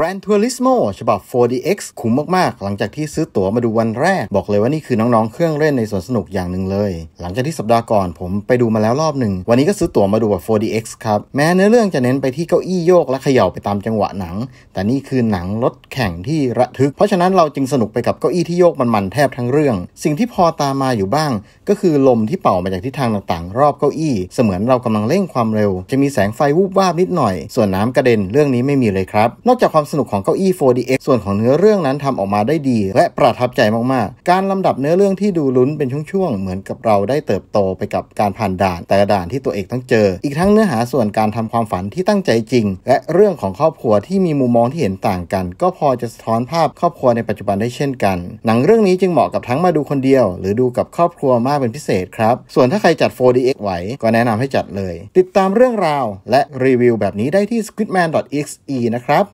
Grand Turismo ฉบับ 4DX คุ้มมากๆ หลังจากที่ซื้อตั๋วมาดูวันแรกบอกเลยว่านี่คือน้องๆเครื่องเล่นในสวนสนุกอย่างหนึ่งเลย หลังจากที่สัปดาห์ก่อนผมไปดูมาแล้วรอบหนึ่งวันนี้ก็ซื้อตั๋วมาดูแบบ 4DX ครับ แม้เนื้อเรื่องจะเน้นไปที่เก้าอี้โยกและเขย่าไปตามจังหวะหนัง แต่นี่คือหนังรถแข่งที่ระทึกเพราะฉะนั้นเราจึงสนุกไปกับเก้าอี้ที่โยกมันๆแทบทั้งเรื่อง สิ่งที่พอตามมาอยู่บ้าง ก็คือลมที่เป่ามาจากทิศทางต่างๆ รอบเก้าอี้ เสมือนเรากำลังเร่งความเร็ว จะมีแสงไฟวูบวาบนิดหน่อย ส่วนน้ำกระเด็นเรื่องนี้ไม่มีเลยครับ นอกจากความสนุกของเก้าอี้ 4DX ส่วนของเนื้อเรื่องนั้นทำออกมาได้ดีและประทับใจมากๆ การลำดับเนื้อเรื่องที่ดูลุ้นเป็นช่วงๆเหมือนกับเราได้เติบโตไปกับการผ่านด่าน แต่ด่านที่ตัวเอกต้องเจอ อีกทั้งเนื้อหาส่วนการทำความฝันที่ตั้งใจจริง และเรื่องของครอบครัวที่มีมุมมองที่เห็นต่างกัน ก็พอจะสะท้อนภาพครอบครัวในปัจจุบันได้เช่นกัน หนังเรื่องนี้จึงเหมาะกับทั้งมาดูคนเดียวหรือดูกับครอบครัวมากเป็นพิเศษครับ ส่วนถ้าใครจัด 4DX ไหวก็แนะนำให้จัดเลย ติดตามเรื่องราวและรีวิวแบบนี้ได้ที่ squidman.exe นะครับ